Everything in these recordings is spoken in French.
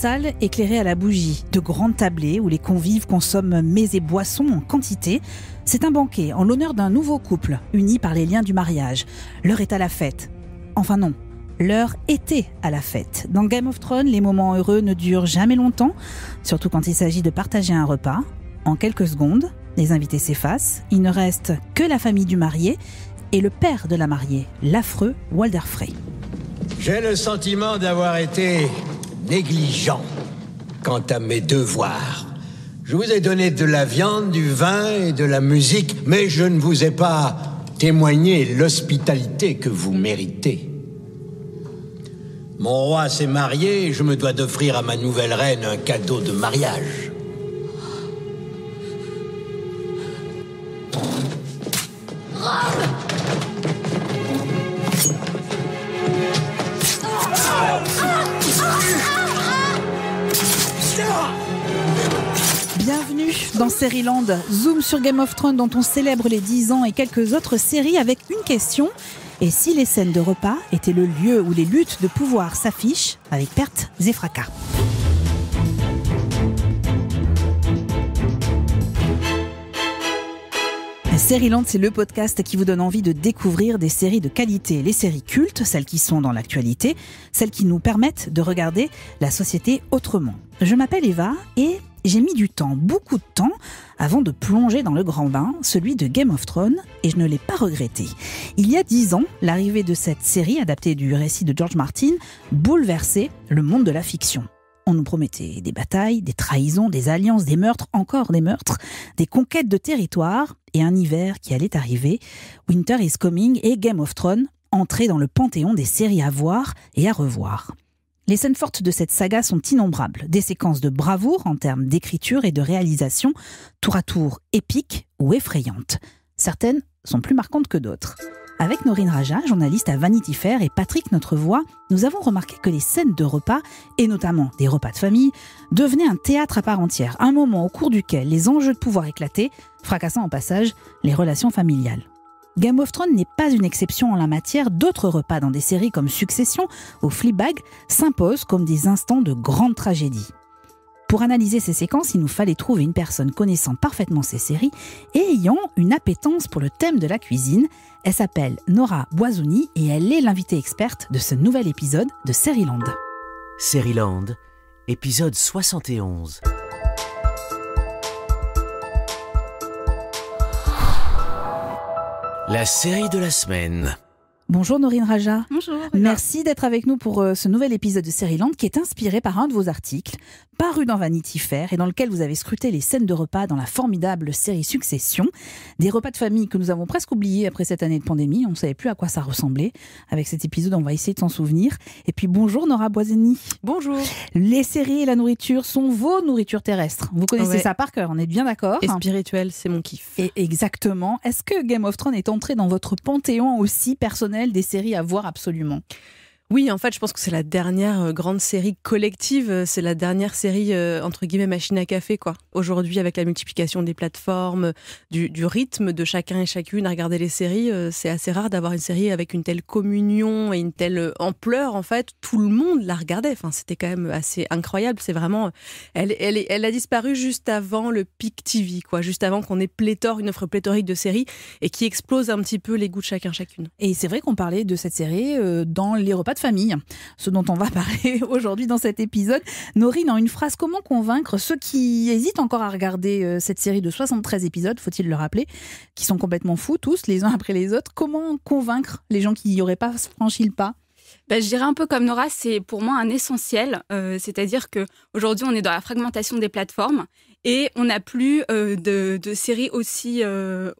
salle éclairée à la bougie, de grandes tablées où les convives consomment mets et boissons en quantité. C'est un banquet en l'honneur d'un nouveau couple, uni par les liens du mariage. L'heure est à la fête. Enfin non, l'heure était à la fête. Dans Game of Thrones, les moments heureux ne durent jamais longtemps, surtout quand il s'agit de partager un repas. En quelques secondes, les invités s'effacent, il ne reste que la famille du marié et le père de la mariée, l'affreux Walder Frey. J'ai le sentiment d'avoir été négligent quant à mes devoirs. Je vous ai donné de la viande, du vin et de la musique, mais je ne vous ai pas témoigné l'hospitalité que vous méritez. Mon roi s'est marié et je me dois d'offrir à ma nouvelle reine un cadeau de mariage. dans Land, Zoom sur Game of Thrones dont on célèbre les 10 ans et quelques autres séries avec une question. Et si les scènes de repas étaient le lieu où les luttes de pouvoir s'affichent avec pertes et fracas Land, c'est le podcast qui vous donne envie de découvrir des séries de qualité, les séries cultes, celles qui sont dans l'actualité, celles qui nous permettent de regarder la société autrement. Je m'appelle Eva et j'ai mis du temps, beaucoup de temps, avant de plonger dans le grand bain, celui de Game of Thrones, et je ne l'ai pas regretté. Il y a dix ans, l'arrivée de cette série adaptée du récit de George Martin bouleversait le monde de la fiction. On nous promettait des batailles, des trahisons, des alliances, des meurtres, encore des meurtres, des conquêtes de territoire et un hiver qui allait arriver. Winter is Coming et Game of Thrones entraient dans le panthéon des séries à voir et à revoir. Les scènes fortes de cette saga sont innombrables. Des séquences de bravoure en termes d'écriture et de réalisation, tour à tour épiques ou effrayantes. Certaines sont plus marquantes que d'autres. Avec Norine Raja, journaliste à Vanity Fair, et Patrick Notre Voix, nous avons remarqué que les scènes de repas, et notamment des repas de famille, devenaient un théâtre à part entière, un moment au cours duquel les enjeux de pouvoir éclataient, fracassant en passage les relations familiales. Game of Thrones n'est pas une exception en la matière. D'autres repas dans des séries comme Succession ou Fleabag s'imposent comme des instants de grande tragédie. Pour analyser ces séquences, il nous fallait trouver une personne connaissant parfaitement ces séries et ayant une appétence pour le thème de la cuisine. Elle s'appelle Nora Boisouni et elle est l'invitée experte de ce nouvel épisode de Série Land. épisode 71. La série de la semaine. Bonjour Norine Raja. Bonjour. Merci d'être avec nous pour euh, ce nouvel épisode de Série-Land qui est inspiré par un de vos articles paru dans Vanity Fair et dans lequel vous avez scruté les scènes de repas dans la formidable série Succession. Des repas de famille que nous avons presque oubliés après cette année de pandémie. On ne savait plus à quoi ça ressemblait. Avec cet épisode, on va essayer de s'en souvenir. Et puis bonjour Nora Boiseni. Bonjour. Les séries et la nourriture sont vos nourritures terrestres. Vous connaissez ça par cœur, on est bien d'accord. Et spirituel, c'est mon kiff. Et exactement. Est-ce que Game of Thrones est entré dans votre panthéon aussi personnel des séries à voir absolument. Oui, en fait, je pense que c'est la dernière euh, grande série collective, euh, c'est la dernière série euh, entre guillemets machine à café quoi. Aujourd'hui, avec la multiplication des plateformes, du, rythme de chacun et chacune à regarder les séries, c'est assez rare d'avoir une série avec une telle communion et une telle ampleur. En fait, tout le monde la regardait. Enfin, c'était quand même assez incroyable. C'est vraiment, elle, elle, elle a disparu juste avant le pic TV quoi, juste avant qu'on ait pléthore une offre pléthorique de séries et qui explose un petit peu les goûts de chacun chacune. Et c'est vrai qu'on parlait de cette série dans les repas famille, ce dont on va parler aujourd'hui dans cet épisode. Norine, en une phrase, comment convaincre ceux qui hésitent encore à regarder euh, cette série de 73 épisodes, faut-il le rappeler, qui sont complètement fous tous, les uns après les autres Comment convaincre les gens qui n'y auraient pas franchi le pas ben, je dirais un peu comme Nora, c'est pour moi un essentiel. Euh, c'est-à-dire que aujourd'hui, on est dans la fragmentation des plateformes et on n'a plus euh, de, séries aussi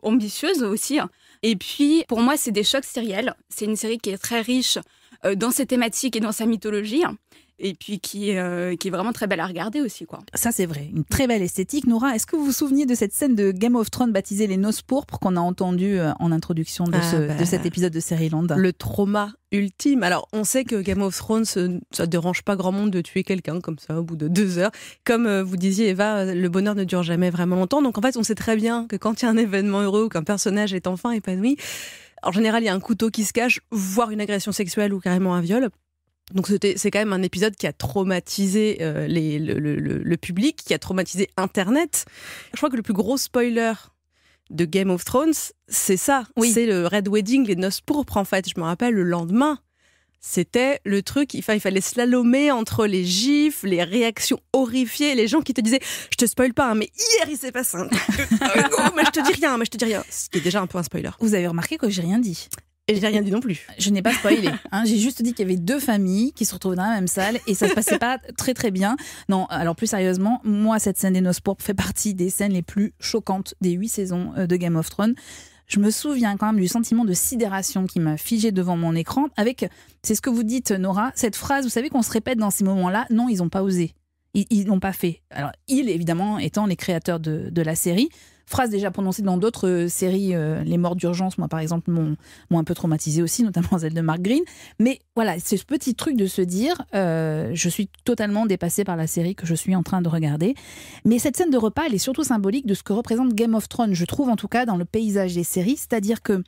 ambitieuses aussi. Et puis, pour moi, c'est des chocs sériels. C'est une série qui est très riche euh, dans ses thématiques et dans sa mythologie et puis qui, euh, qui est vraiment très belle à regarder aussi. quoi. Ça, c'est vrai. Une très mm. belle esthétique. Nora, est-ce que vous vous souveniez de cette scène de Game of Thrones baptisée Les Noces Pourpres qu'on a entendue euh, en introduction de, ah, bah. cet épisode de série Land Le trauma ultime. Alors, on sait que Game of Thrones, ça dérange pas grand monde de tuer quelqu'un comme ça au bout de deux heures. Comme vous disiez, Eva, le bonheur ne dure jamais vraiment longtemps. Donc, en fait, on sait très bien que quand il y a un événement heureux ou qu'un personnage est enfin épanoui, en général, il y a un couteau qui se cache, voire une agression sexuelle ou carrément un viol. Donc c'est quand même un épisode qui a traumatisé euh, le, public, qui a traumatisé Internet. Je crois que le plus gros spoiler de Game of Thrones, c'est ça. C'est le Red Wedding, les noces pourpres en fait. Je me rappelle le lendemain c'était le truc, il fallait slalomer entre les gifs, les réactions horrifiées, les gens qui te disaient « Je te spoil pas, hein, mais hier il s'est passé un oh, mais je te dis rien, mais je te dis rien !» Ce qui est déjà un peu un spoiler. Vous avez remarqué que j'ai rien dit et j'ai rien dit non plus. Je n'ai pas spoilé. Hein. J'ai juste dit qu'il y avait deux familles qui se retrouvaient dans la même salle et ça se passait pas très très bien. Non, alors plus sérieusement, moi cette scène des noces fait partie des scènes les plus choquantes des huit saisons euh, de Game of Thrones je me souviens quand même du sentiment de sidération qui m'a figé devant mon écran avec, c'est ce que vous dites Nora, cette phrase, vous savez qu'on se répète dans ces moments-là, non, ils n'ont pas osé. Ils n'ont pas fait. Alors, ils, évidemment, étant les créateurs de, de la série, Phrase déjà prononcée dans d'autres euh, séries, euh, Les Morts d'urgence, moi par exemple, m'ont un peu traumatisé aussi, notamment celle de Mark Green. Mais voilà, c'est ce petit truc de se dire, euh, je suis totalement dépassée par la série que je suis en train de regarder. Mais cette scène de repas, elle est surtout symbolique de ce que représente Game of Thrones, je trouve en tout cas dans le paysage des séries, c'est-à-dire que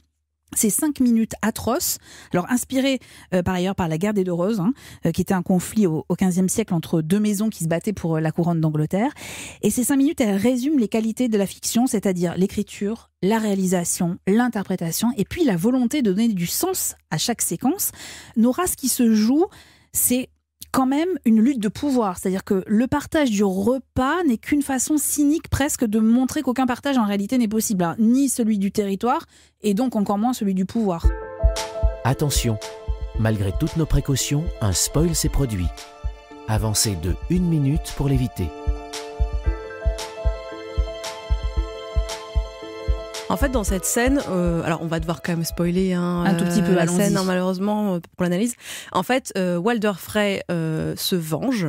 ces cinq minutes atroces, alors inspirées euh, par ailleurs par la guerre des deux roses, hein, euh, qui était un conflit au XVe siècle entre deux maisons qui se battaient pour euh, la couronne d'Angleterre. Et ces cinq minutes, elles résument les qualités de la fiction, c'est-à-dire l'écriture, la réalisation, l'interprétation, et puis la volonté de donner du sens à chaque séquence. Nora, ce qui se joue, c'est quand même une lutte de pouvoir. C'est-à-dire que le partage du repas n'est qu'une façon cynique presque de montrer qu'aucun partage en réalité n'est possible, hein. ni celui du territoire et donc encore moins celui du pouvoir. Attention, malgré toutes nos précautions, un spoil s'est produit. Avancez de une minute pour l'éviter. En fait, dans cette scène, euh, alors on va devoir quand même spoiler hein, un tout petit peu euh, la scène, hein, malheureusement, euh, pour l'analyse. En fait, Walder Frey se venge.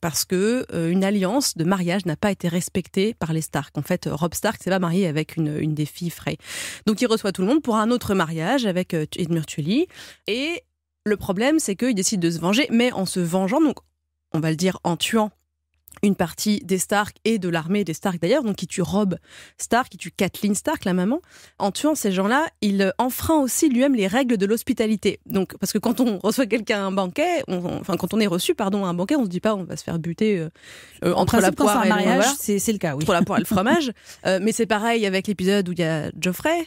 parce que une alliance de mariage n'a pas été respectée par les Stark. En fait, Rob Stark s'est pas marié avec une, des filles Frey. Donc il reçoit tout le monde pour un autre mariage avec Edmure Tully. Et le problème, c'est qu'il décide de se venger, mais en se vengeant, donc on va le dire en tuant une partie des Stark et de l'armée des Stark d'ailleurs, donc qui tue Rob Stark, qui tue Kathleen Stark, la maman. En tuant ces gens-là, il enfreint aussi lui-même les règles de l'hospitalité. Donc, parce que quand on reçoit quelqu'un à un banquet, enfin quand on est reçu pardon à un banquet, on se dit pas on va se faire buter euh, euh, en train entre la poire mariage, C'est le cas, oui. Pour la le fromage. Euh, mais c'est pareil avec l'épisode où il y a Geoffrey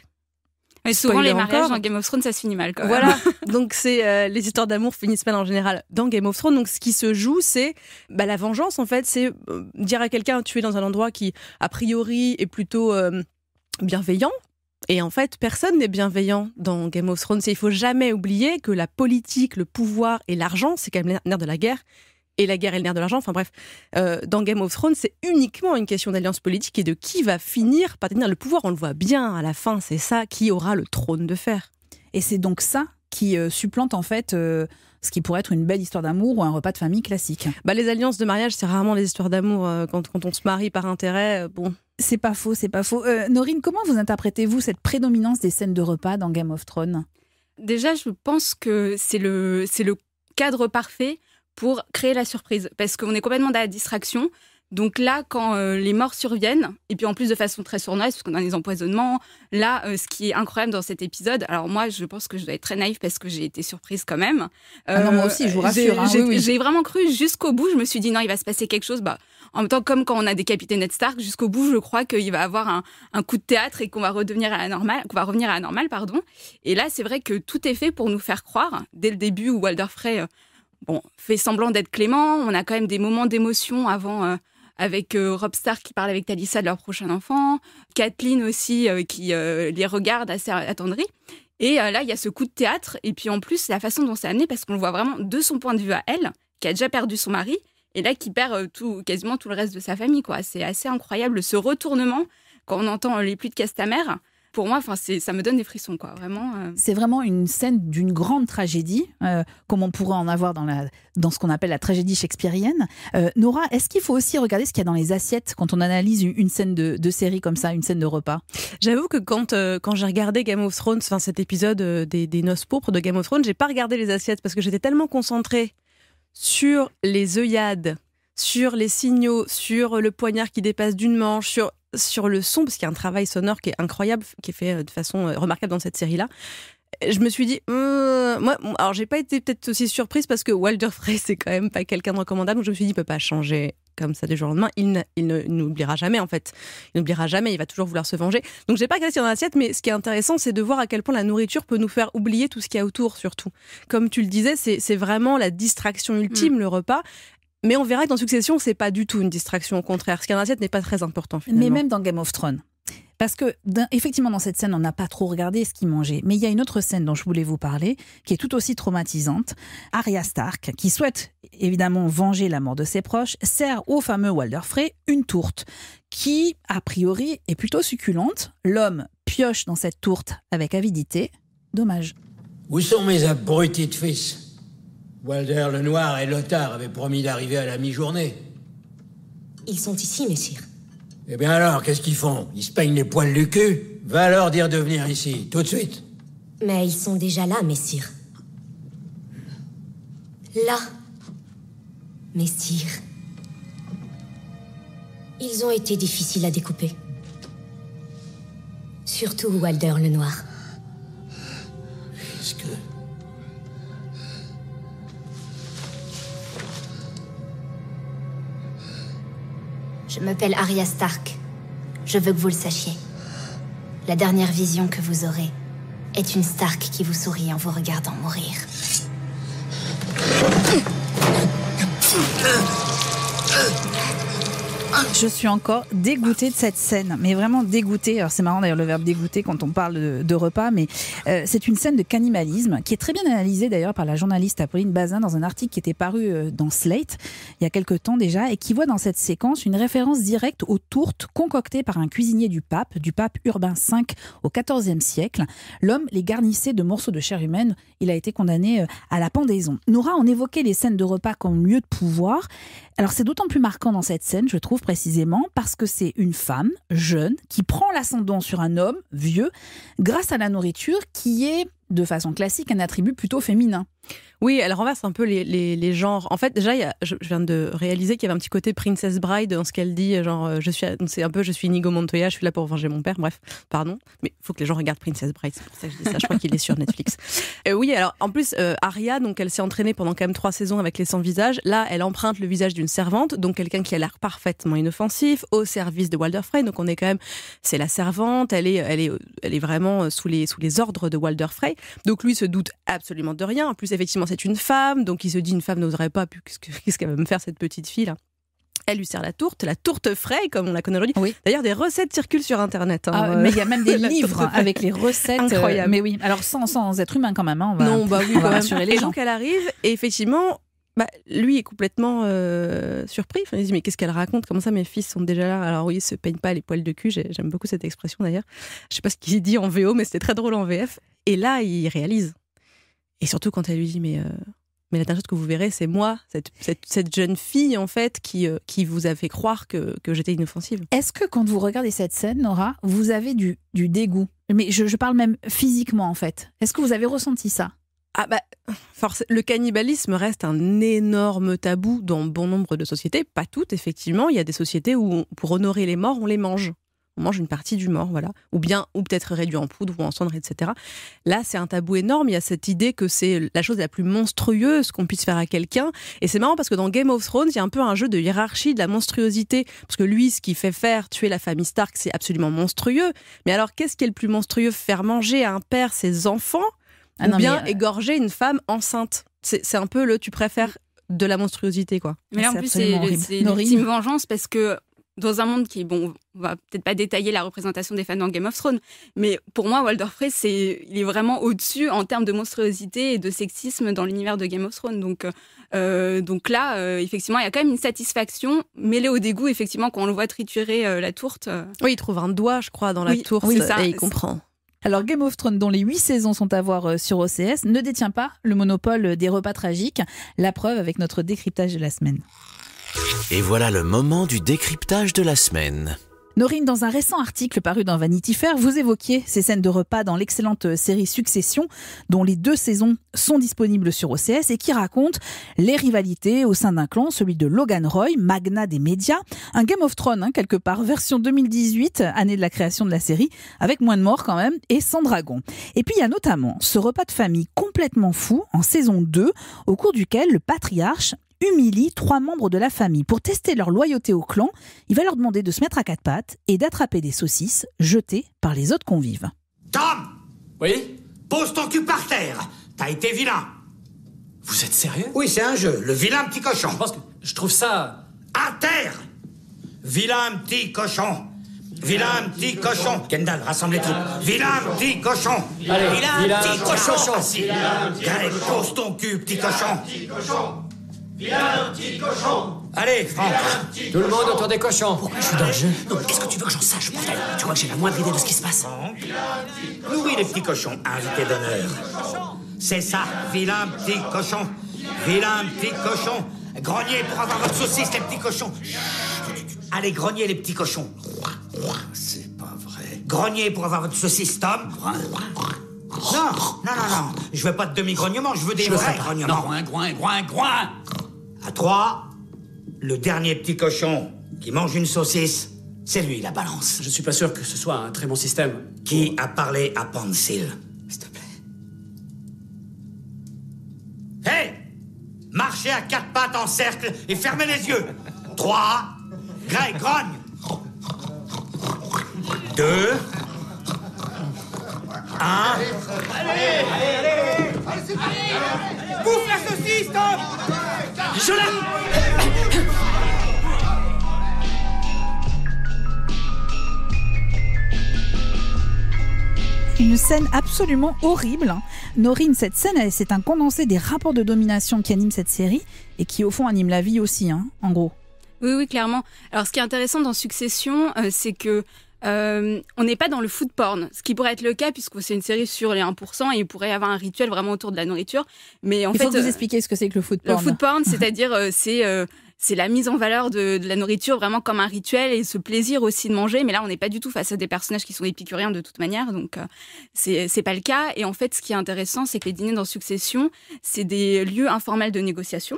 mais souvent, les mariages dans Game of Thrones, ça se finit mal. Voilà. donc, c'est euh, les histoires d'amour finissent mal en général dans Game of Thrones. Donc, ce qui se joue, c'est bah, la vengeance. En fait, c'est euh, dire à quelqu'un tu es dans un endroit qui, a priori, est plutôt euh, bienveillant. Et en fait, personne n'est bienveillant dans Game of Thrones. Il il faut jamais oublier que la politique, le pouvoir et l'argent, c'est quand même l'air de la guerre et la guerre est le nerf de l'argent. Enfin bref, euh, dans Game of Thrones, c'est uniquement une question d'alliance politique et de qui va finir par tenir le pouvoir. On le voit bien à la fin, c'est ça qui aura le trône de fer. Et c'est donc ça qui euh, supplante en fait euh, ce qui pourrait être une belle histoire d'amour ou un repas de famille classique. Bah, les alliances de mariage, c'est rarement des histoires d'amour. Quand, quand, on se marie par intérêt, bon. C'est pas faux, c'est pas faux. Norine, comment vous interprétez-vous cette prédominance des scènes de repas dans Game of Thrones Déjà, je pense que c'est le, le cadre parfait pour créer la surprise. Parce qu'on est complètement dans la distraction. Donc là, quand euh, les morts surviennent, et puis en plus de façon très sournoise, parce qu'on a des empoisonnements, là, euh, ce qui est incroyable dans cet épisode, alors moi, je pense que je dois être très naïve parce que j'ai été surprise quand même. Ah non, moi aussi, je vous euh, rassure. Hein. J'ai vraiment cru jusqu'au bout, je me suis dit non, il va se passer quelque chose. Bah, en même temps, comme quand on a décapité Ned Stark, jusqu'au bout, je crois qu'il va avoir un, un, coup de théâtre et qu'on va redevenir à la normale, qu'on va revenir à la normale, pardon. Et là, c'est vrai que tout est fait pour nous faire croire, dès le début où Walder Frey bon, fait semblant d'être clément. On a quand même des moments d'émotion avant. Euh, avec euh, Rob Star qui parle avec Talissa de leur prochain enfant, Kathleen aussi euh, qui les regarde assez attendrie. Et là, il y a ce coup de théâtre, et puis en plus, la façon dont c'est amené, parce qu'on le voit vraiment de son point de vue à elle, qui a déjà perdu son mari, et là qui perd tout, quasiment tout le reste de sa famille. C'est assez incroyable ce retournement quand on entend les plus de Castamère pour moi, enfin, ça me donne des frissons, quoi, vraiment. Euh. C'est vraiment une scène d'une grande tragédie, euh, comme on pourrait en avoir dans, la, dans ce qu'on appelle la tragédie shakespearienne. Euh, Nora, est-ce qu'il faut aussi regarder ce qu'il y a dans les assiettes quand on analyse une scène de, série comme ça, une scène de repas J'avoue que quand, quand j'ai regardé Game of Thrones, enfin cet épisode des, Noces pourpres de Game of Thrones, j'ai pas regardé les assiettes parce que j'étais tellement concentrée sur les œillades sur les signaux, sur le poignard qui dépasse d'une manche, sur sur le son, parce qu'il y a un travail sonore qui est incroyable, qui est fait euh, de façon euh, remarquable dans cette série-là, je me suis dit, hmm, moi, alors j'ai pas été peut-être aussi surprise parce que Walter Frey, c'est quand même pas quelqu'un de recommandable. Donc je me suis dit, il peut pas changer comme ça du jour au lendemain. Il, il n'oubliera jamais, en fait. Il n'oubliera jamais, il va toujours vouloir se venger. Donc j'ai pas cassé dans l'assiette, mais ce qui est intéressant, c'est de voir à quel point la nourriture peut nous faire oublier tout ce qu'il y a autour, surtout. Comme tu le disais, c'est, vraiment la distraction ultime, mm. le repas. Mais on verra que dans Succession, c'est pas du tout une distraction, au contraire. Ce qu'il y a dans n'est pas très important. Mais même dans Game of Thrones. Parce que, effectivement, dans cette scène, on n'a pas trop regardé ce qu'il mangeait. Mais il y a une autre scène dont je voulais vous parler, qui est tout aussi traumatisante. Arya Stark, qui souhaite évidemment venger la mort de ses proches, sert au fameux Walder Frey une tourte, qui, a priori, est plutôt succulente. L'homme pioche dans cette tourte avec avidité. Dommage. Où sont mes abrutis de fils Walder le Noir et Lothar avaient promis d'arriver à la mi-journée. Ils sont ici, messire. Eh bien alors, qu'est-ce qu'ils font Ils se peignent les poils du cul Va leur dire de venir ici, tout de suite. Mais ils sont déjà là, messire. Là. Messire. Ils ont été difficiles à découper. Surtout Walder le Noir. Je m'appelle Arya Stark. Je veux que vous le sachiez. La dernière vision que vous aurez est une Stark qui vous sourit en vous regardant mourir. Je suis encore dégoûtée de cette scène, mais vraiment dégoûtée. Alors c'est marrant d'ailleurs le verbe dégoûter quand on parle de, repas, mais euh, c'est une scène de cannibalisme qui est très bien analysée d'ailleurs par la journaliste Apolline Bazin dans un article qui était paru euh, dans Slate il y a quelques temps déjà et qui voit dans cette séquence une référence directe aux tourtes concoctées par un cuisinier du pape, du pape Urbain V au XIVe siècle. L'homme les garnissait de morceaux de chair humaine. Il a été condamné euh, à la pendaison. Nora, en évoquait les scènes de repas comme lieu de pouvoir. Alors c'est d'autant plus marquant dans cette scène, je trouve, précisément parce que c'est une femme jeune qui prend l'ascendant sur un homme vieux grâce à la nourriture qui est, de façon classique, un attribut plutôt féminin. Oui, elle renverse un peu les, genres. En fait, déjà, je, viens de réaliser qu'il y avait un petit côté Princess Bride dans ce qu'elle dit. Genre, euh, je suis, c'est un peu, je suis Nigo Montoya, je suis là pour venger mon père. Bref, pardon. Mais il faut que les gens regardent Princess Bride, c'est pour ça que je dis ça. Je crois qu'il est sur Netflix. Euh, oui, alors, en plus, euh, Arya, donc, elle s'est entraînée pendant quand même trois saisons avec les 100 visages. Là, elle emprunte le visage d'une servante, donc quelqu'un qui a l'air parfaitement inoffensif, au service de Walder Frey. Donc, on est quand même, c'est la servante, elle est, elle est, elle est vraiment sous les, sous les ordres de Walder Frey. Donc, lui se doute absolument de rien. En plus, effectivement, c'est une femme, donc il se dit une femme n'oserait pas, qu'est-ce qu'elle va me faire cette petite fille là elle lui sert la tourte, la tourte fraîche, comme on la connaît aujourd'hui. D'ailleurs, des recettes circulent sur Internet. Hein, ah, euh. mais il y a même des livres avec les recettes. Euh, Incroyable. mais oui, alors sans, être humain quand même, hein, on va, non, bah oui, on va les gens. qu'elle arrive, et effectivement, bah, lui est complètement euh, surpris. il se dit Mais qu'est-ce qu'elle raconte Comment ça, mes fils sont déjà là Alors, oui, ils se peignent pas les poils de cul. J'aime beaucoup cette expression d'ailleurs. Je sais pas ce qu'il dit en VO, mais c'était très drôle en VF. Et là, il réalise. Et surtout quand elle lui dit, mais, euh, mais la dernière chose que vous verrez, c'est moi, cette, jeune fille, en fait, qui, euh, qui vous a fait croire que, j'étais inoffensive. Est-ce que quand vous regardez cette scène, Nora, vous avez du, du dégoût Mais je, parle même physiquement, en fait. Est-ce que vous avez ressenti ça ah bah, le cannibalisme reste un énorme tabou dans bon nombre de sociétés, pas toutes effectivement. Il y a des sociétés où, pour honorer les morts, on les mange on mange une partie du mort, voilà. Ou bien, ou peut-être réduit en poudre ou en cendre, etc. Là, c'est un tabou énorme. Il y a cette idée que c'est la chose la plus monstrueuse qu'on puisse faire à quelqu'un. Et c'est marrant parce que dans Game of Thrones, il y a un peu un jeu de hiérarchie, de la monstruosité. Parce que lui, ce qui fait faire tuer la famille Stark, c'est absolument monstrueux. Mais alors, qu'est-ce qui est le plus monstrueux Faire manger à un père ses enfants ah ou bien euh, égorger une femme enceinte c'est un peu le tu préfères de la monstruosité quoi. Mais là en plus c'est une vengeance parce que dans un monde qui, bon, on va peut-être pas détailler la représentation des fans dans Game of Thrones, mais pour moi, Walder Frey, c'est, il est vraiment au-dessus en termes de monstruosité et de sexisme dans l'univers de Game of Thrones. Donc, euh, donc là, euh, effectivement, il y a quand même une satisfaction mêlée au dégoût, effectivement, quand on le voit triturer euh, la tourte. Oui, il trouve un doigt, je crois, dans la tourte oui, et il comprend. Alors Game of Thrones, dont les huit saisons sont à voir sur OCS, ne détient pas le monopole des repas tragiques. La preuve avec notre décryptage de la semaine. Et voilà le moment du décryptage de la semaine. Norine, dans un récent article paru dans Vanity Fair, vous évoquiez ces scènes de repas dans l'excellente série Succession, dont les deux saisons sont disponibles sur OCS et qui raconte les rivalités au sein d'un clan, celui de Logan Roy, magna des médias, un Game of Thrones hein, quelque part, version 2018, année de la création de la série, avec moins de morts quand même et sans dragon. Et puis il y a notamment ce repas de famille complètement fou en saison 2, au cours duquel le patriarche humilie trois membres de la famille. Pour tester leur loyauté au clan, il va leur demander de se mettre à quatre pattes et d'attraper des saucisses jetées par les autres convives. Tom Oui Pose ton cul par terre T'as été vilain Vous êtes sérieux Oui, c'est un jeu, le vilain petit cochon. Je trouve ça. À terre Vilain petit cochon Vilain petit cochon. Kendall, rassemble les troupes. Vilain petit cochon. Vilain petit cochon. Allez, cochon. pose ton cul, petit cochon. Viens, petit cochon Allez, Franck Tout le monde autour des cochons Pourquoi je suis dans le jeu Non, qu'est-ce que tu veux que j'en sache, bordel Tu crois que j'ai la moindre idée de ce qui se passe Louis les petit cochon, invité d'honneur. C'est ça, vilain petit cochon Vilain petit cochon Grenier pour avoir votre saucisse, les petits cochons Allez, grenier, les petits cochons C'est pas vrai. Grenier pour avoir votre saucisse, Tom non, non, non, non. Je veux pas de demi-grognement, je veux des vrais grognements. groin, groin, groin. À trois, le dernier petit cochon qui mange une saucisse, c'est lui la balance. Je suis pas sûr que ce soit un très bon système. Qui a parlé à Pencil S'il te plaît. hey Marchez à quatre pattes en cercle et fermez les yeux. trois, Greg, grogne. Deux. Un. Allez, allez, allez, allez, Bouffe la saucisse, stop une scène absolument horrible. Hein. Norine, cette scène, c'est un condensé des rapports de domination qui animent cette série et qui, au fond, anime la vie aussi, hein, en gros. Oui, oui, clairement. Alors, ce qui est intéressant dans Succession, euh, c'est que euh, on n'est pas dans le food porn, ce qui pourrait être le cas puisque c'est une série sur les 1% et il pourrait y avoir un rituel vraiment autour de la nourriture. Mais en il fait, vous euh, expliquer ce que c'est que le food porn. Le food porn, c'est-à-dire euh, c'est la mise en valeur de, la nourriture vraiment comme un rituel et ce plaisir aussi de manger. Mais là, on n'est pas du tout face à des personnages qui sont épicuriens de toute manière, donc c'est pas le cas. Et en fait, ce qui est intéressant, c'est que les dîners dans Succession, c'est des lieux informels de négociation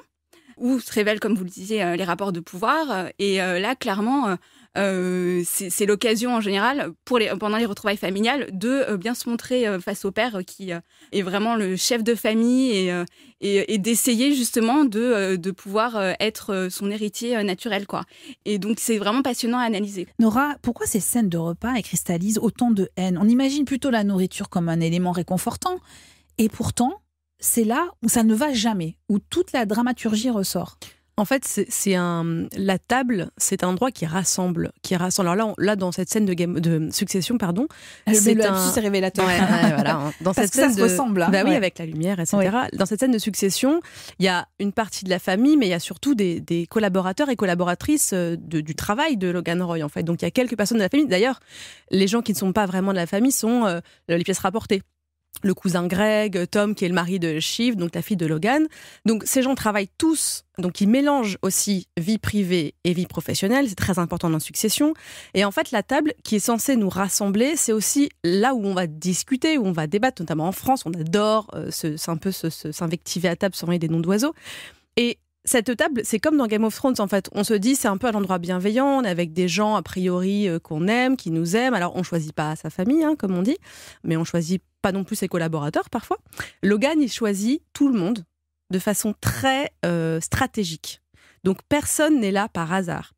où se révèlent, comme vous le disiez, les rapports de pouvoir. Et là, clairement, euh, c'est l'occasion en général, pour les, pendant les retrouvailles familiales, de euh, bien se montrer euh, face au père qui est vraiment le chef de famille et, d'essayer justement de, pouvoir être son héritier naturel. Quoi. Et donc c'est vraiment passionnant à analyser. Nora, pourquoi ces scènes de repas et cristallisent autant de haine On imagine plutôt la nourriture comme un élément réconfortant. Et pourtant, c'est là où ça ne va jamais, où toute la dramaturgie ressort. En fait, c'est un la table, c'est un endroit qui rassemble, qui rassemble. Alors là, dans cette scène de, succession, pardon, c'est révélateur. Hein. Dans cette scène de, ressemble. Hein. Bah oui, avec la lumière, etc. Dans cette scène de succession, il y a une partie de la famille, mais il y a surtout des, collaborateurs et collaboratrices euh, du travail de Logan Roy. En fait, donc il y a quelques personnes de la famille. D'ailleurs, les gens qui ne sont pas vraiment de la famille sont euh, les pièces rapportées le cousin Greg, Tom qui est le mari de Shiv, donc la fille de Logan. Donc ces gens travaillent tous, donc ils mélangent aussi vie privée et vie professionnelle, c'est très important dans Succession. Et en fait, la table qui est censée nous rassembler, c'est aussi là où on va discuter, où on va débattre, notamment en France, on adore euh, un peu s'invectiver à table, dire des noms d'oiseaux. Et cette table, c'est comme dans Game of Thrones en fait. On se dit c'est un peu à l'endroit bienveillant, on est avec des gens a priori euh, qu'on aime, qui nous aiment. Alors on choisit pas sa famille, hein, comme on dit, mais on choisit pas non plus ses collaborateurs parfois, Logan, il choisit tout le monde de façon très euh, stratégique. Donc personne n'est là par hasard.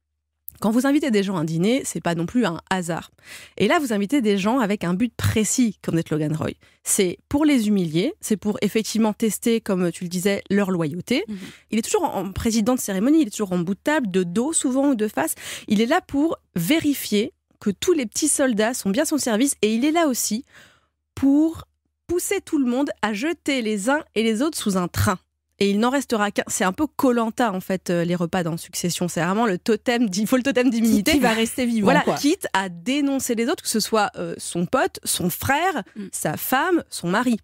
Quand vous invitez des gens à un dîner, c'est pas non plus un hasard. Et là, vous invitez des gens avec un but précis, comme d'être Logan Roy. C'est pour les humilier, c'est pour effectivement tester, comme tu le disais, leur loyauté. Mhm. Il est toujours en président de cérémonie, il est toujours en bout de table, de dos souvent ou de face. Il est là pour vérifier que tous les petits soldats sont bien son service et il est là aussi pour pousser tout le monde à jeter les uns et les autres sous un train. Et il n'en restera qu'un. C'est un peu colanta en fait euh, les repas dans Succession. C'est vraiment le totem. Il faut le totem d'immunité qui, va rester vivant. Voilà, quitte à dénoncer les autres, que ce soit euh, son pote, son frère, mm. sa femme, son mari.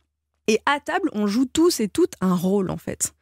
Et à table, on joue tous et toutes un rôle en fait.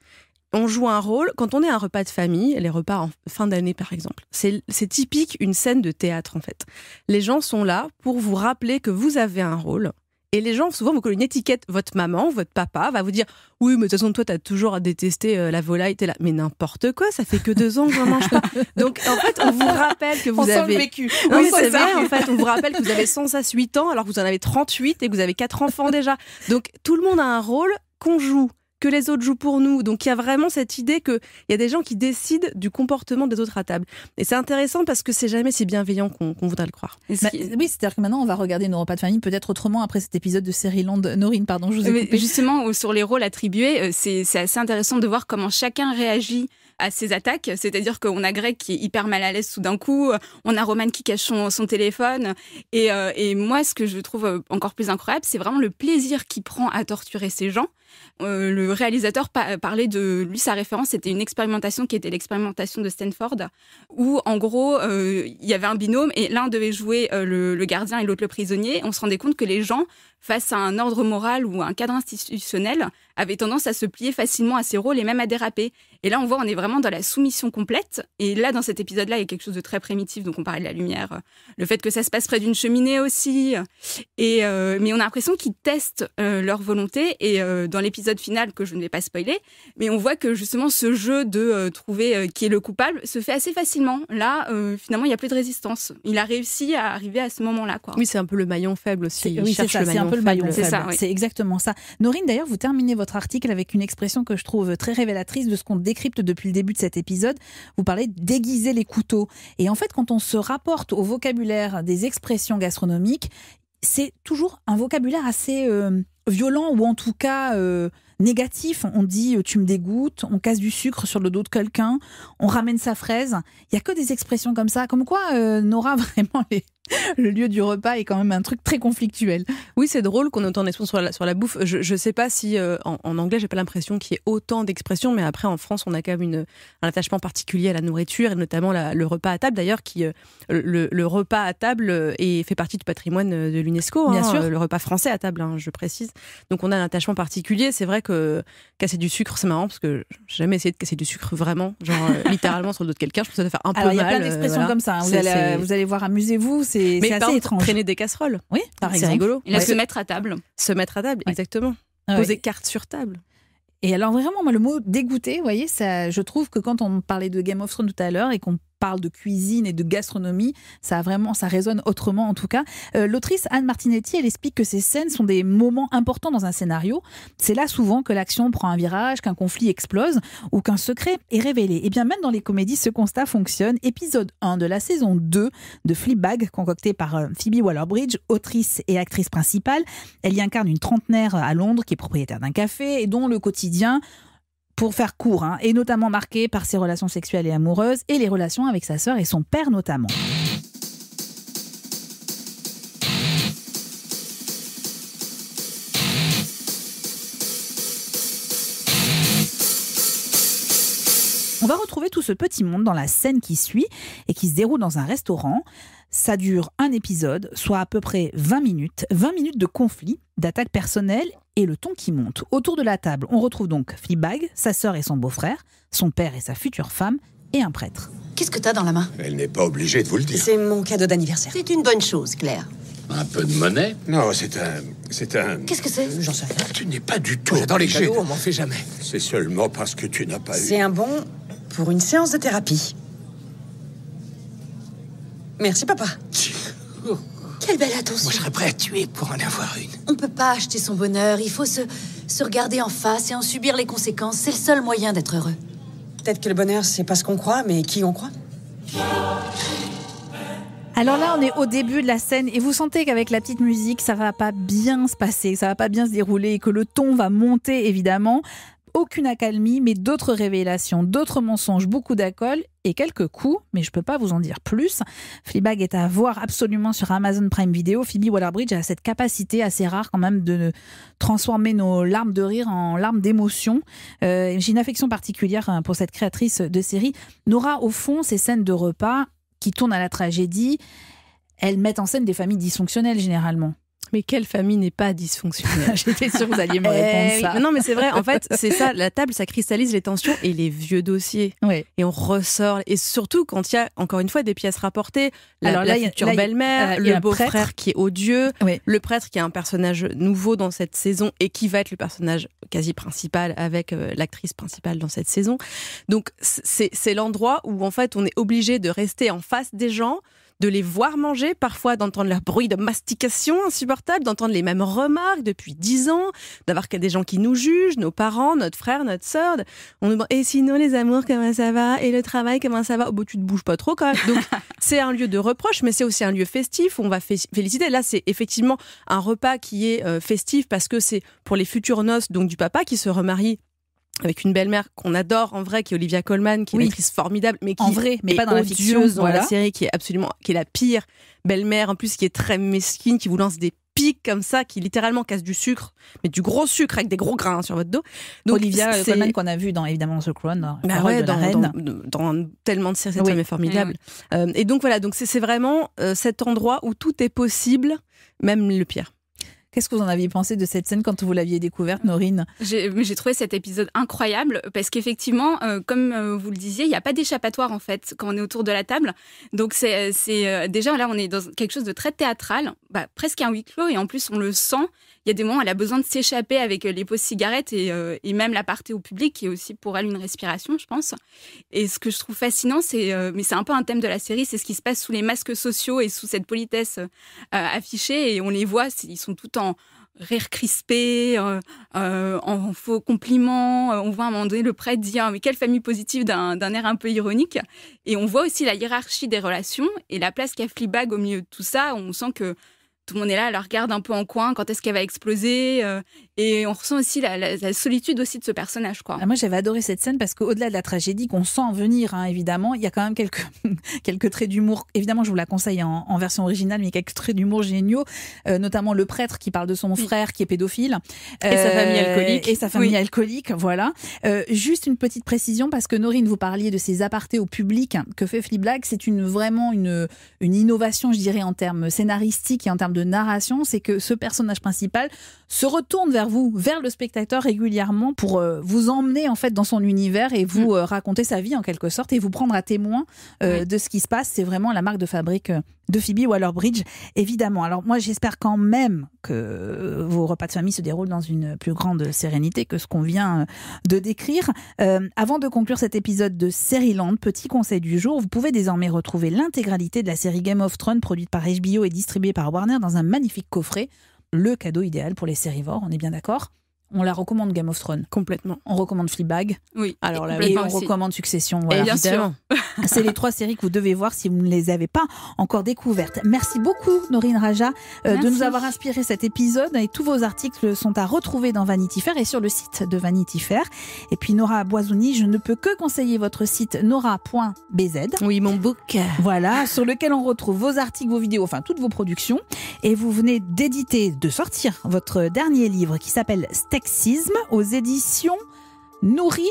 On joue un rôle quand on est à un repas de famille, les repas en fin d'année par exemple. C'est typique une scène de théâtre en fait. Les gens sont là pour vous rappeler que vous avez un rôle, et les gens, souvent, vous collent une étiquette. Votre maman, votre papa va vous dire Oui, mais de toute façon, toi, as toujours à détester euh, la volaille, là. Mais n'importe quoi, ça fait que deux ans que mange Donc, en fait, on vous rappelle que vous avez. vécu. oui, c'est vrai, en fait, on vous rappelle que vous avez 8 ans, alors que vous en avez 38 et que vous avez quatre enfants déjà. Donc, tout le monde a un rôle qu'on joue que les autres jouent pour nous. Donc il y a vraiment cette idée qu'il y a des gens qui décident du comportement des autres à table. Et c'est intéressant parce que c'est jamais si bienveillant qu'on voudrait le croire. Bah, oui, c'est-à-dire que maintenant on va regarder nos repas de famille peut-être autrement après cet épisode de série Land. Norine, pardon, je vous ai Justement, sur les rôles attribués, euh, c'est assez intéressant de voir comment chacun réagit à ces attaques. C'est-à-dire qu'on a Greg qui est hyper mal à l'aise tout d'un coup, euh, on a Roman qui cache son, téléphone. Et, euh, et, moi, ce que je trouve encore plus incroyable, c'est vraiment le plaisir qu'il prend à torturer ces gens. Euh, le réalisateur parlait de lui, sa référence, c'était une expérimentation qui était l'expérimentation de Stanford, où en gros, euh, il y avait un binôme et l'un devait jouer euh, le, gardien et l'autre le prisonnier. On se rendait compte que les gens, face à un ordre moral ou un cadre institutionnel, avaient tendance à se plier facilement à ces rôles et même à déraper. Et là, on voit, on est vraiment dans la soumission complète. Et là, dans cet épisode-là, il y a quelque chose de très primitif. Donc, on parlait de la lumière, le fait que ça se passe près d'une cheminée aussi. Et, mais on a l'impression qu'ils testent leur volonté. Et dans l'épisode final que je ne vais pas spoiler, mais on voit que justement ce jeu de euh, trouver euh, qui est le coupable se fait assez facilement. Là, euh, finalement, il n'y a plus de résistance. Il a réussi à arriver à ce moment-là. Quoi. Oui, c'est un peu le maillon faible aussi. Oui, c'est ça, c'est un peu le maillon faible. C'est, exactement ça. Norine, d'ailleurs, vous terminez votre article avec une expression que je trouve très révélatrice de ce qu'on décrypte depuis le début de cet épisode. Vous parlez déguiser les couteaux. Et en fait, quand on se rapporte au vocabulaire des expressions gastronomiques, c'est toujours un vocabulaire assez violent ou en tout cas euh, négatif. On dit euh, tu me dégoûtes, on casse du sucre sur le dos de quelqu'un, on ramène sa fraise. Il y a que des expressions comme ça, comme quoi euh, Nora vraiment les, le lieu du repas est quand même un truc très conflictuel. Oui, c'est drôle qu'on ait autant d'expressions sur la, sur bouffe. Je ne sais pas si euh, en, anglais, j'ai pas l'impression qu'il y ait autant d'expressions, mais après en France, on a quand même un attachement particulier à la nourriture et notamment le repas à table. D'ailleurs, qui euh, le, repas à table et euh, fait partie du patrimoine de l'UNESCO. Bien hein, sûr, le repas français à table, hein, je précise. Donc on a un attachement particulier. C'est vrai que casser du sucre, c'est marrant parce que j'ai jamais essayé de casser du sucre vraiment, genre littéralement sur le dos de quelqu'un. Je pense que ça doit faire un peu mal. Il y a plein d'expressions comme ça. Hein. vous allez voir, amusez-vous c'est assez étrange. Traîner des casseroles. Oui, par exemple. C'est rigolo. Et là, se mettre à table. Se mettre à table, exactement. Ah Poser carte sur table. Et alors vraiment, moi, le mot dégoûté, vous voyez, ça, je trouve que quand on parlait de Game of Thrones tout à l'heure et qu'on parle de cuisine et de gastronomie. Ça vraiment, ça résonne autrement en tout cas. Euh, l'autrice Anne Martinetti, elle explique que ces scènes sont des moments importants dans un scénario. C'est là souvent que l'action prend un virage, qu'un conflit explose ou qu'un secret est révélé. Et bien même dans les comédies, ce constat fonctionne. Épisode 1 de la saison 2 de Flip Bag, concocté par euh, Phoebe Waller-Bridge, autrice et actrice principale. Elle y incarne une trentenaire à Londres qui est propriétaire d'un café et dont le quotidien pour faire court, hein, et notamment marqué par ses relations sexuelles et amoureuses, et les relations avec sa sœur et son père notamment. On va retrouver tout ce petit monde dans la scène qui suit et qui se déroule dans un restaurant. Ça dure un épisode, soit à peu près 20 minutes. 20 minutes de conflit, d'attaque personnelle et le ton qui monte. Autour de la table, on retrouve donc Fleabag, sa sœur et son beau-frère, son père et sa future femme, et un prêtre. Qu'est-ce que t'as dans la main Elle n'est pas obligée de vous le dire. C'est mon cadeau d'anniversaire. C'est une bonne chose, Claire. Un peu de monnaie Non, c'est un. C'est un. Qu'est-ce que c'est J'en sais rien. Tu n'es pas du tout dans les cadeaux, on m'en fait jamais. C'est seulement parce que tu n'as pas eu. C'est un bon pour une séance de thérapie. Merci, papa. Oh. Quelle belle attention. Moi, je serais prêt à tuer pour en avoir une. On ne peut pas acheter son bonheur. Il faut se, se regarder en face et en subir les conséquences. C'est le seul moyen d'être heureux. Peut-être que le bonheur, c'est pas ce qu'on croit, mais qui on croit alors là, on est au début de la scène et vous sentez qu'avec la petite musique, ça va pas bien se passer, ça va pas bien se dérouler et que le ton va monter évidemment aucune accalmie, mais d'autres révélations, d'autres mensonges, beaucoup d'alcool et quelques coups, mais je ne peux pas vous en dire plus. Fleabag est à voir absolument sur Amazon Prime Video. Phoebe Waller-Bridge a cette capacité assez rare quand même de transformer nos larmes de rire en larmes d'émotion. Euh, j'ai une affection particulière hein, pour cette créatrice de série. Nora, au fond, ces scènes de repas qui tournent à la tragédie, elles mettent en scène des familles dysfonctionnelles généralement. Mais quelle famille n'est pas dysfonctionnelle J'étais sûre que vous alliez me eh répondre ça. Non, mais c'est vrai. En fait, c'est ça. La table, ça cristallise les tensions et les vieux dossiers. Et on ressort. Et surtout quand il y a encore une fois des pièces rapportées. La, Alors là, future belle-mère, le beau-frère qui est odieux, le prêtre qui est un personnage nouveau dans cette saison et qui va être le personnage quasi principal avec euh, l'actrice principale dans cette saison. Donc c'est l'endroit où en fait on est obligé de rester en face des gens de les voir manger, parfois d'entendre leur bruit de mastication insupportable, d'entendre les mêmes remarques depuis dix ans, d'avoir des gens qui nous jugent, nos parents, notre frère, notre sœur. On demande, et sinon les amours, comment ça va Et le travail, comment ça va au bout Tu te bouges pas trop quand même. Donc c'est un lieu de reproche, mais c'est aussi un lieu festif on va féliciter. Là, c'est effectivement un repas qui est euh, festif parce que c'est pour les futures noces donc du papa qui se remarie avec une belle-mère qu'on adore en vrai, qui est Olivia Colman, qui est une actrice formidable, mais qui en vrai, mais pas dans la fiction, dans la série, qui est absolument, qui est la pire belle-mère en plus, qui est très mesquine, qui vous lance des pics comme ça, qui littéralement casse du sucre, mais du gros sucre avec des gros grains sur votre dos. Donc, Olivia Colman qu'on a vu dans évidemment The Crown, bah dans, dans, tellement de séries, cette est formidable. Euh, et donc voilà, donc c'est vraiment euh, cet endroit où tout est possible, même le pire. Qu'est-ce que vous en aviez pensé de cette scène quand vous l'aviez découverte, Norine J'ai trouvé cet épisode incroyable parce qu'effectivement, euh, comme euh, vous le disiez, il n'y a pas d'échappatoire en fait quand on est autour de la table. Donc c'est euh, déjà là, on est dans quelque chose de très théâtral, bah, presque un huis clos et en plus on le sent il y a des moments où elle a besoin de s'échapper avec euh, les pots de cigarettes et, euh, et même la partie au public, qui est aussi pour elle une respiration, je pense. Et ce que je trouve fascinant, c'est, euh, mais c'est un peu un thème de la série, c'est ce qui se passe sous les masques sociaux et sous cette politesse affichée. Et on les voit, ils sont tout en rire crispé, en faux compliments. On voit à un moment donné le prêtre dire Mais quelle famille positive d'un air un peu ironique. Et on voit aussi la hiérarchie des relations et la place qu'a Fleabag au milieu de tout ça. On sent que tout le monde est là, elle regarde un peu en coin, quand est-ce qu'elle va exploser. Euh, et on ressent aussi la, solitude aussi de ce personnage. Quoi. Ah, moi, j'avais adoré cette scène parce qu'au-delà de la tragédie qu'on sent venir, hein, évidemment, il y a quand même quelques, quelques traits d'humour. Évidemment, je vous la conseille en, version originale, mais il y a quelques traits d'humour géniaux, euh, notamment le prêtre qui parle de son frère qui est pédophile. et sa famille euh, alcoolique. Et sa famille alcoolique, voilà. juste une petite précision parce que Norine, vous parliez de ces apartés au public que fait Black C'est une, vraiment une, une innovation, je dirais, en termes scénaristiques et en termes de narration, c'est que ce personnage principal se retourne vers vous, vers le spectateur régulièrement pour euh, vous emmener en fait dans son univers et vous mm. euh, raconter sa vie en quelque sorte et vous prendre à témoin euh, de ce qui se passe. C'est vraiment la marque de fabrique de Phoebe Waller-Bridge, évidemment. Alors moi, j'espère quand même que vos repas de famille se déroulent dans une plus grande sérénité que ce qu'on vient euh, de décrire. Euh, avant de conclure cet épisode de Série Land, petit conseil du jour, vous pouvez désormais retrouver l'intégralité de la série Game of Thrones produite par HBO et distribuée par Warner dans un magnifique coffret, le cadeau idéal pour les sérivores, on est bien d'accord on la recommande Game of Thrones. Complètement. On recommande Fleabag. Oui. Alors là, et, on recommande Succession. bien sûr. C'est les trois séries que vous devez voir si vous ne les avez pas encore découvertes. Merci beaucoup, Norine Raja, euh, de nous avoir inspiré cet épisode. Et tous vos articles sont à retrouver dans Vanity Fair et sur le site de Vanity Fair. Et puis, Nora Boisouni, je ne peux que conseiller votre site nora.bz. Oui, mon book. Voilà, sur lequel on retrouve vos articles, vos vidéos, enfin, toutes vos productions. Et vous venez d'éditer, de sortir votre dernier livre qui s'appelle Steak sexisme aux éditions Nourri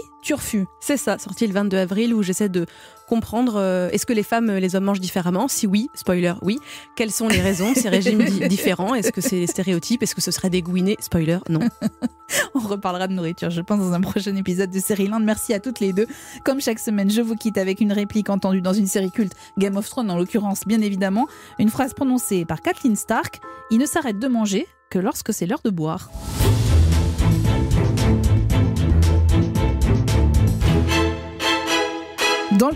C'est ça, sorti le 22 avril, où j'essaie de comprendre euh, est-ce que les femmes, les hommes mangent différemment Si oui, spoiler, oui. Quelles sont les raisons Ces régimes différents Est-ce que c'est les stéréotypes Est-ce que ce serait dégouiné Spoiler, non. On reparlera de nourriture, je pense, dans un prochain épisode de Série Land. Merci à toutes les deux. Comme chaque semaine, je vous quitte avec une réplique entendue dans une série culte, Game of Thrones en l'occurrence, bien évidemment. Une phrase prononcée par Kathleen Stark Il ne s'arrête de manger que lorsque c'est l'heure de boire.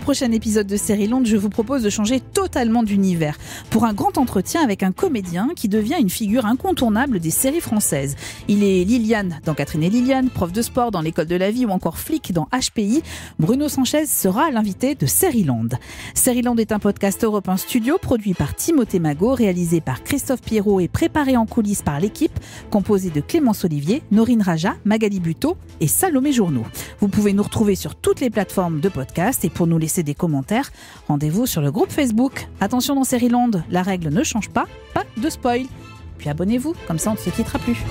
prochain épisode de Série Londe, je vous propose de changer totalement d'univers pour un grand entretien avec un comédien qui devient une figure incontournable des séries françaises. Il est Liliane dans Catherine et Liliane, prof de sport dans l'école de la vie ou encore flic dans HPI. Bruno Sanchez sera l'invité de Série Londe. Série Londe est un podcast européen Studio produit par Timothée Magot, réalisé par Christophe Pierrot et préparé en coulisses par l'équipe composée de Clémence Olivier, Norine Raja, Magali Buteau et Salomé Journaux. Vous pouvez nous retrouver sur toutes les plateformes de podcast et pour nous laisser des commentaires. Rendez-vous sur le groupe Facebook. Attention dans série Land, la règle ne change pas, pas de spoil. Puis abonnez-vous, comme ça on ne se quittera plus.